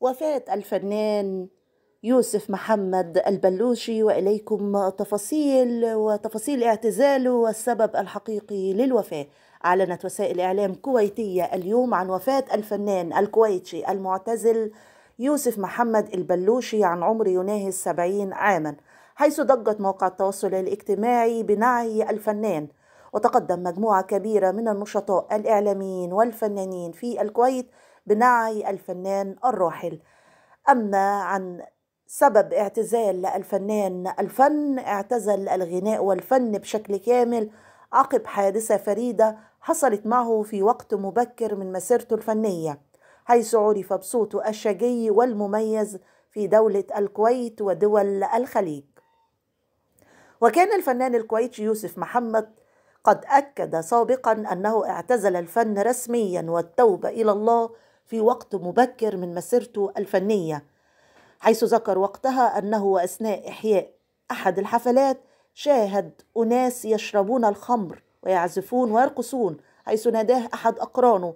وفاة الفنان يوسف محمد البلوشي واليكم تفاصيل وتفاصيل اعتزاله والسبب الحقيقي للوفاه اعلنت وسائل اعلام كويتيه اليوم عن وفاه الفنان الكويتي المعتزل يوسف محمد البلوشي عن عمر يناهي السبعين عاما حيث ضجت مواقع التواصل الاجتماعي بنعي الفنان وتقدم مجموعه كبيره من النشطاء الاعلاميين والفنانين في الكويت بنعي الفنان الراحل أما عن سبب اعتزال الفنان الفن اعتزل الغناء والفن بشكل كامل عقب حادثة فريدة حصلت معه في وقت مبكر من مسيرته الفنية حيث عرف بصوته الشجي والمميز في دولة الكويت ودول الخليج وكان الفنان الكويتي يوسف محمد قد أكد سابقا أنه اعتزل الفن رسميا والتوبة إلى الله في وقت مبكر من مسيرته الفنية حيث ذكر وقتها أنه أثناء إحياء أحد الحفلات شاهد أناس يشربون الخمر ويعزفون ويرقصون حيث ناداه أحد أقرانه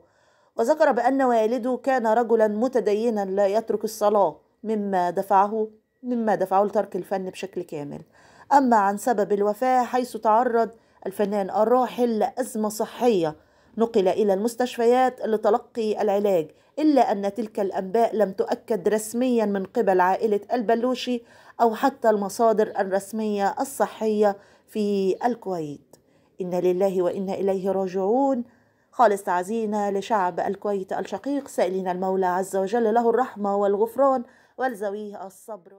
وذكر بأن والده كان رجلا متدينا لا يترك الصلاة مما دفعه مما دفعه لترك الفن بشكل كامل أما عن سبب الوفاة حيث تعرض الفنان الراحل لأزمة صحية نقل إلى المستشفيات لتلقي العلاج إلا أن تلك الأنباء لم تؤكد رسميا من قبل عائلة البلوشي أو حتى المصادر الرسمية الصحية في الكويت إن لله وإنا إليه راجعون خالص تعزينا لشعب الكويت الشقيق سائلين المولى عز وجل له الرحمة والغفران والزويه الصبر